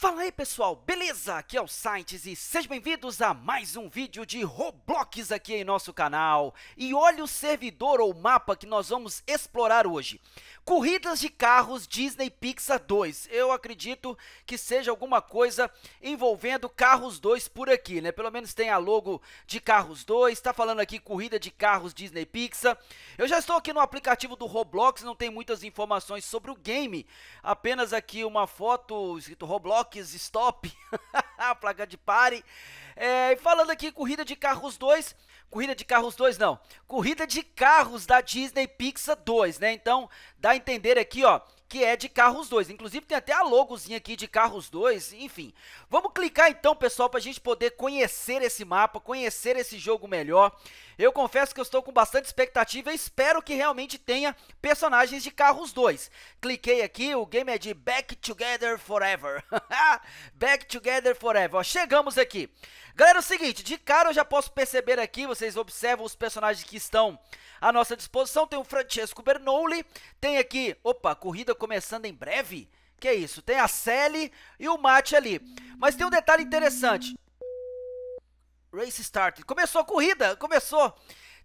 Fala aí pessoal, beleza? Aqui é o Sites e sejam bem-vindos a mais um vídeo de Roblox aqui em nosso canal. E olha o servidor ou mapa que nós vamos explorar hoje. Corridas de carros Disney Pixar 2. Eu acredito que seja alguma coisa envolvendo Carros 2 por aqui, né? Pelo menos tem a logo de Carros 2, está falando aqui corrida de carros Disney Pixar. Eu já estou aqui no aplicativo do Roblox, não tem muitas informações sobre o game. Apenas aqui uma foto escrito Roblox toques, stop, placa de pare. É, e falando aqui, corrida de carros 2, corrida de carros 2 não, corrida de carros da Disney Pixar 2, né? Então, dá a entender aqui, ó, que é de Carros 2. Inclusive tem até a logozinha aqui de Carros 2, enfim. Vamos clicar então, pessoal, para a gente poder conhecer esse mapa, conhecer esse jogo melhor. Eu confesso que eu estou com bastante expectativa e espero que realmente tenha personagens de Carros 2. Cliquei aqui, o game é de Back Together Forever. Back Together Forever. Ó, chegamos aqui. Galera, é o seguinte, de cara eu já posso perceber aqui, vocês observam os personagens que estão à nossa disposição. Tem o Francesco Bernoulli, tem aqui, opa, corrida começando em breve. Que é isso, tem a Sally e o Mate ali. Mas tem um detalhe interessante. Race started. Começou a corrida, começou.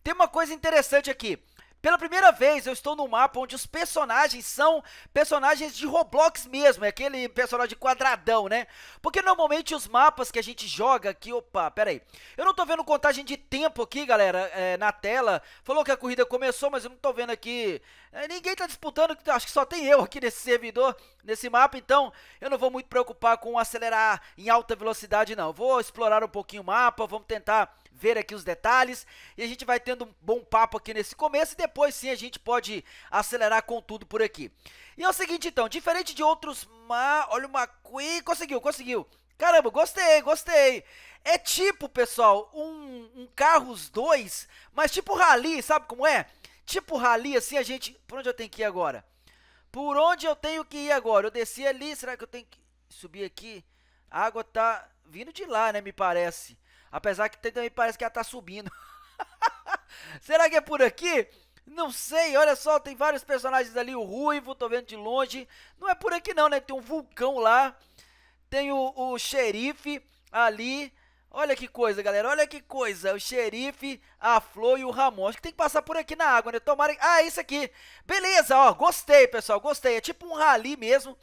Tem uma coisa interessante aqui. Pela primeira vez eu estou num mapa onde os personagens são personagens de Roblox mesmo, é aquele personagem quadradão, né? Porque normalmente os mapas que a gente joga aqui, opa, pera aí. Eu não tô vendo contagem de tempo aqui, galera, é, na tela. Falou que a corrida começou, mas eu não tô vendo aqui. É, ninguém tá disputando, acho que só tem eu aqui nesse servidor, nesse mapa, então eu não vou muito preocupar com acelerar em alta velocidade não. Vou explorar um pouquinho o mapa, vamos tentar ver aqui os detalhes. E a gente vai tendo um bom papo aqui nesse começo e depois sim a gente pode acelerar com tudo por aqui. E é o seguinte então, diferente de outros... Ma... Olha uma... Conseguiu, conseguiu. Caramba, gostei, gostei. É tipo, pessoal, um, um Carros 2, mas tipo Rally, sabe como é? Tipo Rally, assim a gente... Por onde eu tenho que ir agora? Por onde eu tenho que ir agora? Eu desci ali, será que eu tenho que subir aqui? A água tá vindo de lá, né, me parece. Apesar que também parece que ela tá subindo. Será que é por aqui? Não sei, olha só, tem vários personagens ali, o Ruivo, tô vendo de longe. Não é por aqui não, né? Tem um vulcão lá. Tem o, o xerife ali. Olha que coisa, galera, olha que coisa. O xerife, a Flor e o Ramon. Acho que tem que passar por aqui na água, né? Tomara... Ah, isso aqui. Beleza, ó, gostei, pessoal, gostei. É tipo um rali mesmo.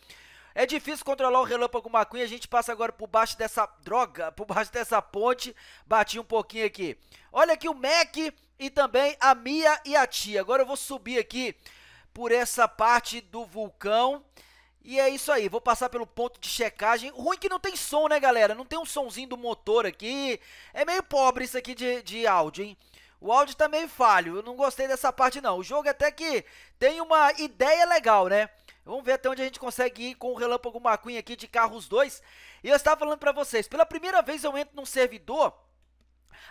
É difícil controlar o relâmpago McQueen. A gente passa agora por baixo dessa droga, por baixo dessa ponte. Bati um pouquinho aqui. Olha aqui o Mac e também a Mia e a Tia. Agora eu vou subir aqui por essa parte do vulcão. E é isso aí, vou passar pelo ponto de checagem. Ruim que não tem som, né, galera? Não tem um sonzinho do motor aqui. É meio pobre isso aqui de, de áudio, hein? O áudio tá meio falho, eu não gostei dessa parte não. O jogo é até que tem uma ideia legal, né? Vamos ver até onde a gente consegue ir com o Relâmpago McQueen aqui de carros 2. E eu estava falando para vocês, pela primeira vez eu entro num servidor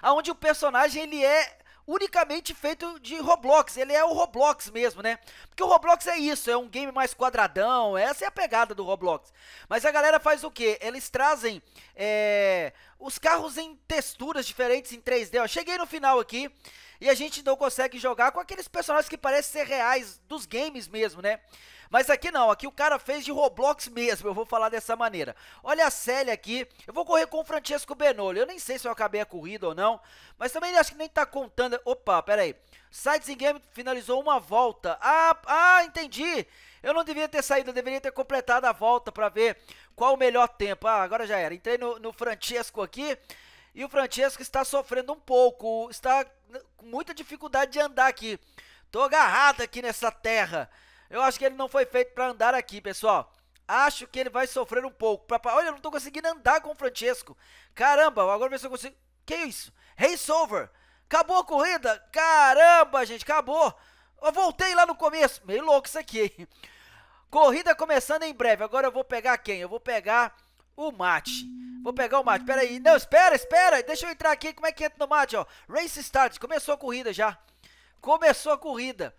aonde o personagem ele é unicamente feito de Roblox, ele é o Roblox mesmo, né? Porque o Roblox é isso, é um game mais quadradão, essa é a pegada do Roblox. Mas a galera faz o que? Eles trazem é, os carros em texturas diferentes, em 3D. Eu cheguei no final aqui, e a gente não consegue jogar com aqueles personagens que parecem ser reais dos games mesmo, né? Mas aqui não, aqui o cara fez de Roblox mesmo, eu vou falar dessa maneira. Olha a Célia aqui, eu vou correr com o Francesco Benolli. eu nem sei se eu acabei a corrida ou não, mas também acho que nem tá contando... Opa, pera aí. Sides in Game finalizou uma volta. Ah, ah, entendi. Eu não devia ter saído, eu deveria ter completado a volta para ver qual o melhor tempo. Ah, agora já era. Entrei no, no Francesco aqui. E o Francesco está sofrendo um pouco, está né, com muita dificuldade de andar aqui. Tô agarrado aqui nessa terra. Eu acho que ele não foi feito para andar aqui, pessoal. Acho que ele vai sofrer um pouco. Olha, eu não tô conseguindo andar com o Francesco. Caramba, agora ver se eu consigo... Que isso? Race over. Acabou a corrida. Caramba, gente, acabou. Eu voltei lá no começo. Meio louco isso aqui. Corrida começando em breve. Agora eu vou pegar quem? Eu vou pegar o mate. Vou pegar o mate, pera aí. Não, espera, espera. Deixa eu entrar aqui. Como é que entra no mate, ó? Race Start, começou a corrida já. Começou a corrida.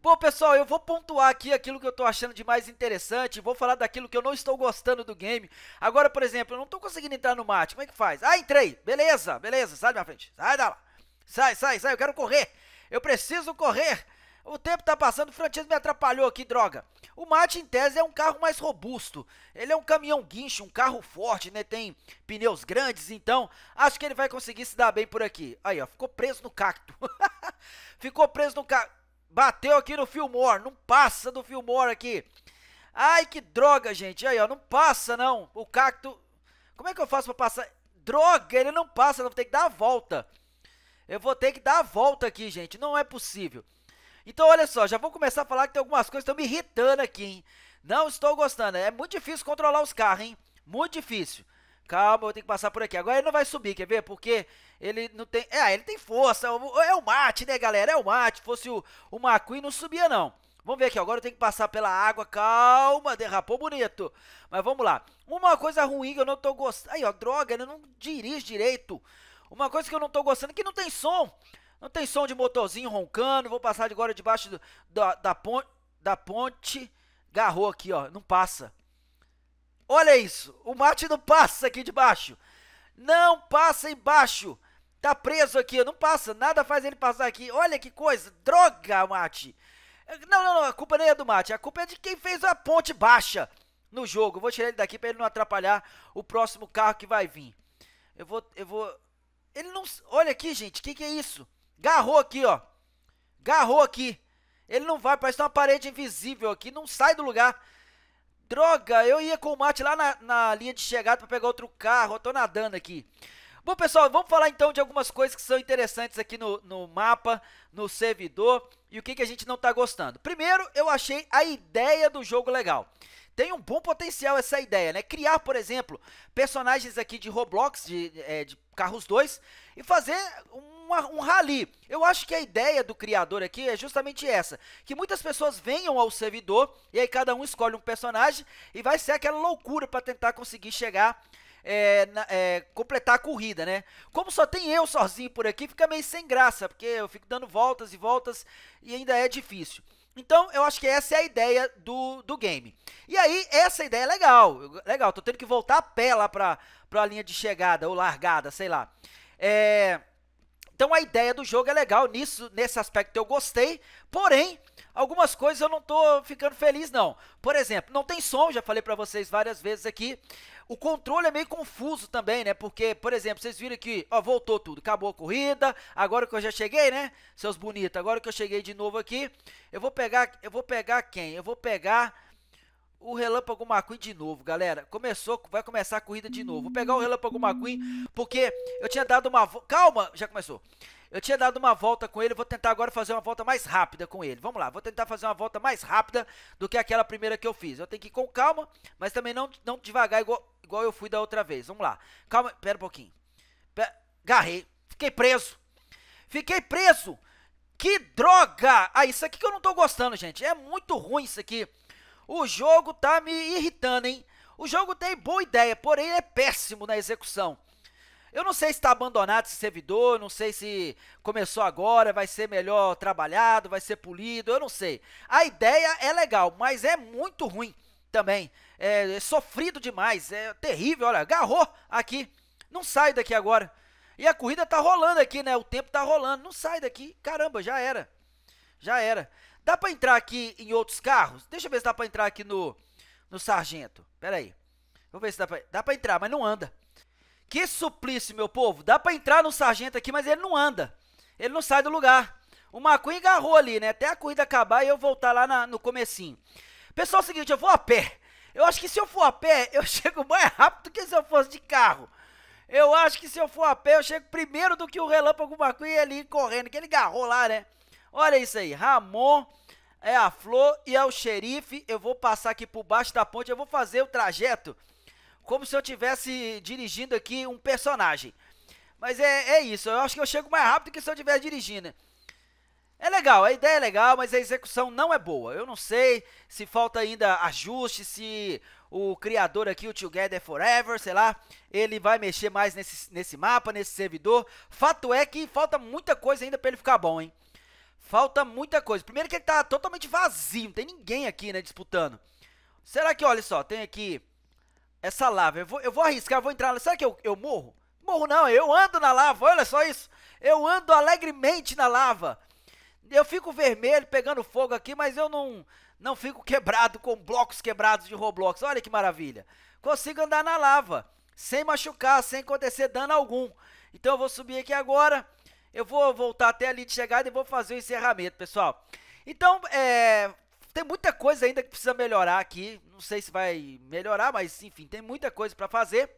Bom, pessoal, eu vou pontuar aqui aquilo que eu tô achando de mais interessante, vou falar daquilo que eu não estou gostando do game. Agora, por exemplo, eu não tô conseguindo entrar no mate, como é que faz? Ah, entrei, beleza, beleza, sai da minha frente, sai da lá. Sai, sai, sai, eu quero correr, eu preciso correr. O tempo tá passando, o Francesco me atrapalhou aqui, droga. O Martin Tese é um carro mais robusto. Ele é um caminhão guincho, um carro forte, né? Tem pneus grandes, então acho que ele vai conseguir se dar bem por aqui. Aí, ó, ficou preso no cacto. ficou preso no cacto. Bateu aqui no Fillmore, não passa do Fillmore aqui. Ai, que droga, gente. Aí, ó, não passa não. O cacto Como é que eu faço para passar? Droga, ele não passa, eu vou ter que dar a volta. Eu vou ter que dar a volta aqui, gente. Não é possível. Então, olha só, já vou começar a falar que tem algumas coisas que estão me irritando aqui, hein? Não estou gostando. É muito difícil controlar os carros, hein? Muito difícil. Calma, eu tenho que passar por aqui. Agora ele não vai subir, quer ver? Porque ele não tem... É, ele tem força. É o é mate, né, galera? É o mate. Se fosse o, o McQueen, não subia, não. Vamos ver aqui, agora eu tenho que passar pela água. Calma, derrapou bonito. Mas vamos lá. Uma coisa ruim que eu não estou gostando... Aí, ó, droga, ele né? não dirige direito. Uma coisa que eu não estou gostando é que não tem som. Não tem som de motorzinho roncando. Vou passar agora debaixo do, da, da, pon da ponte. Garrou aqui, ó. Não passa. Olha isso. O mate não passa aqui debaixo. Não passa embaixo. Tá preso aqui, ó. Não passa. Nada faz ele passar aqui. Olha que coisa. Droga, mate. Não, não, não. A culpa nem é do mate. A culpa é de quem fez a ponte baixa no jogo. vou tirar ele daqui para ele não atrapalhar o próximo carro que vai vir. Eu vou, eu vou. Ele não. Olha aqui, gente. O que, que é isso? Garrou aqui, ó. Garrou aqui. Ele não vai, parece uma parede invisível aqui, não sai do lugar. Droga, eu ia com o mate lá na, na linha de chegada para pegar outro carro, eu tô nadando aqui. Bom, pessoal, vamos falar então de algumas coisas que são interessantes aqui no, no mapa, no servidor e o que, que a gente não está gostando. Primeiro, eu achei a ideia do jogo legal. Tem um bom potencial essa ideia, né? Criar, por exemplo, personagens aqui de Roblox, de, é, de Carros 2 e fazer um um, um rally. Eu acho que a ideia do criador aqui é justamente essa: que muitas pessoas venham ao servidor e aí cada um escolhe um personagem e vai ser aquela loucura para tentar conseguir chegar. É, na, é, completar a corrida, né? Como só tem eu sozinho por aqui, fica meio sem graça, porque eu fico dando voltas e voltas e ainda é difícil. Então, eu acho que essa é a ideia do, do game. E aí, essa ideia é legal. Legal, tô tendo que voltar a pé lá pra, pra linha de chegada ou largada, sei lá. É, então a ideia do jogo é legal nisso, nesse aspecto eu gostei, porém algumas coisas eu não tô ficando feliz não. Por exemplo, não tem som, já falei para vocês várias vezes aqui. O controle é meio confuso também, né? Porque, por exemplo, vocês viram que, ó, voltou tudo, acabou a corrida. Agora que eu já cheguei, né, seus bonitos? Agora que eu cheguei de novo aqui, eu vou pegar, eu vou pegar quem? Eu vou pegar o Relâmpago McQueen de novo, galera. Começou, vai começar a corrida de novo. Vou pegar o Relâmpago McQueen, porque eu tinha dado uma volta... Calma, já começou. Eu tinha dado uma volta com ele, vou tentar agora fazer uma volta mais rápida com ele. Vamos lá, vou tentar fazer uma volta mais rápida do que aquela primeira que eu fiz. Eu tenho que ir com calma, mas também não, não devagar igual, igual eu fui da outra vez. Vamos lá. Calma, pera um pouquinho. Pera, garrei, fiquei preso. Fiquei preso! Que droga! Ah, isso aqui que eu não tô gostando, gente. É muito ruim isso aqui. O jogo tá me irritando, hein? O jogo tem boa ideia, porém é péssimo na execução. Eu não sei se está abandonado esse servidor, não sei se começou agora, vai ser melhor trabalhado, vai ser polido, eu não sei. A ideia é legal, mas é muito ruim também. É, é sofrido demais, é terrível, olha, agarrou aqui, não sai daqui agora. E a corrida tá rolando aqui, né? O tempo tá rolando, não sai daqui. Caramba, já era. Já era. Dá para entrar aqui em outros carros? Deixa eu ver se dá para entrar aqui no, no Sargento. Pera aí. Vou ver se dá para Dá entrar, mas não anda. Que suplício, meu povo. Dá para entrar no Sargento aqui, mas ele não anda. Ele não sai do lugar. O Macuin agarrou ali, né? Até a corrida acabar e eu voltar lá na, no comecinho. Pessoal, é o seguinte, eu vou a pé. Eu acho que se eu for a pé, eu chego mais rápido que se eu fosse de carro. Eu acho que se eu for a pé, eu chego primeiro do que o Relâmpago McQueen ali correndo, que ele garrou lá, né? Olha isso aí, Ramon é a flor e é o xerife. Eu vou passar aqui por baixo da ponte, eu vou fazer o trajeto como se eu estivesse dirigindo aqui um personagem. Mas é, é isso, eu acho que eu chego mais rápido que se eu estivesse dirigindo. É legal, a ideia é legal, mas a execução não é boa. Eu não sei se falta ainda ajuste, se o criador aqui, o Together Forever, sei lá, ele vai mexer mais nesse, nesse mapa, nesse servidor. Fato é que falta muita coisa ainda para ele ficar bom, hein? Falta muita coisa. Primeiro que ele tá totalmente vazio, não tem ninguém aqui, né, disputando. Será que, olha só, tem aqui essa lava. Eu vou, eu vou arriscar, eu vou entrar. Será que eu, eu morro? Morro não, eu ando na lava, olha só isso. Eu ando alegremente na lava. Eu fico vermelho, pegando fogo aqui, mas eu não, não fico quebrado com blocos quebrados de Roblox. Olha que maravilha. Consigo andar na lava, sem machucar, sem acontecer dano algum. Então eu vou subir aqui agora eu vou voltar até ali de chegada e vou fazer o encerramento, pessoal. Então, é, tem muita coisa ainda que precisa melhorar aqui. Não sei se vai melhorar, mas enfim, tem muita coisa para fazer.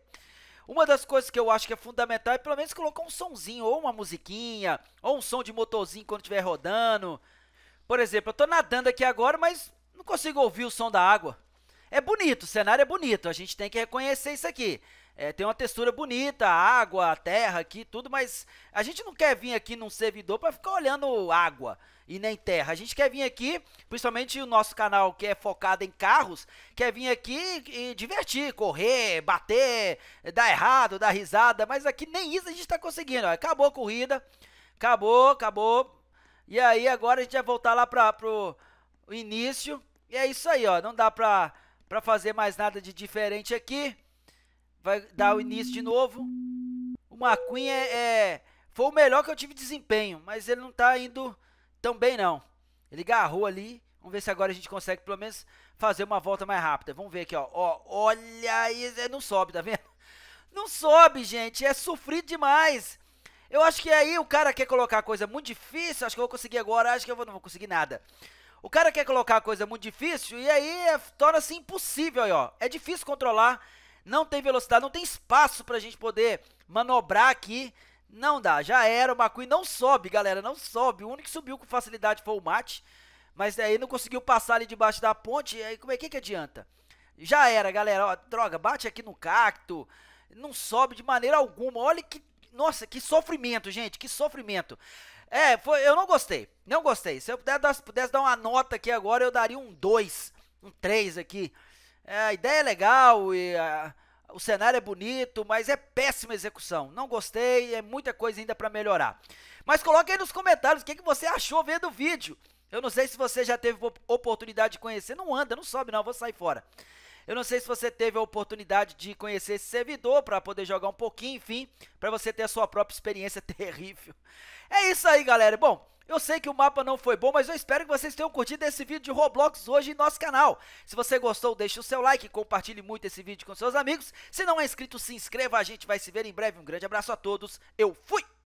Uma das coisas que eu acho que é fundamental é pelo menos colocar um sonzinho, ou uma musiquinha, ou um som de motorzinho quando estiver rodando. Por exemplo, eu estou nadando aqui agora, mas não consigo ouvir o som da água. É bonito, o cenário é bonito, a gente tem que reconhecer isso aqui. É, tem uma textura bonita, água, terra aqui, tudo, mas a gente não quer vir aqui num servidor para ficar olhando água e nem terra. A gente quer vir aqui, principalmente o nosso canal que é focado em carros, quer vir aqui e divertir, correr, bater, dar errado, dar risada, mas aqui nem isso a gente está conseguindo. Ó. Acabou a corrida, acabou, acabou. E aí agora a gente vai voltar lá para pro início. E é isso aí, ó. Não dá para pra fazer mais nada de diferente aqui vai dar o início de novo. O McQueen é, é, foi o melhor que eu tive desempenho, mas ele não tá indo tão bem não. Ele garrou ali. Vamos ver se agora a gente consegue pelo menos fazer uma volta mais rápida. Vamos ver aqui, ó. ó olha, ele é, não sobe, tá vendo? Não sobe, gente. É sofrido demais. Eu acho que aí o cara quer colocar coisa muito difícil. Acho que eu vou conseguir agora. Acho que eu vou, não vou conseguir nada. O cara quer colocar coisa muito difícil e aí é, torna-se impossível, aí, ó. É difícil controlar não tem velocidade, não tem espaço para a gente poder manobrar aqui. Não dá, já era, o McQueen não sobe, galera, não sobe. O único que subiu com facilidade foi o Mate, mas aí não conseguiu passar ali debaixo da ponte, e aí como é que, que adianta? Já era, galera, ó, droga, bate aqui no cacto, não sobe de maneira alguma. Olha que, nossa, que sofrimento, gente, que sofrimento. É, foi, eu não gostei, não gostei. Se eu puder, pudesse dar uma nota aqui agora, eu daria um 2, um 3 aqui é, a ideia é legal e a, ah, o cenário é bonito, mas é péssima execução. Não gostei, é muita coisa ainda para melhorar. Mas coloque aí nos comentários o que, que você achou vendo o vídeo. Eu não sei se você já teve oportunidade de conhecer. Não anda, não sobe não, vou sair fora. Eu não sei se você teve a oportunidade de conhecer esse servidor para poder jogar um pouquinho, enfim, para você ter a sua própria experiência terrível. É isso aí, galera. Bom, eu sei que o mapa não foi bom, mas eu espero que vocês tenham curtido esse vídeo de Roblox hoje em nosso canal. Se você gostou, deixe o seu like, compartilhe muito esse vídeo com seus amigos. Se não é inscrito, se inscreva, a gente vai se ver em breve. Um grande abraço a todos, eu fui!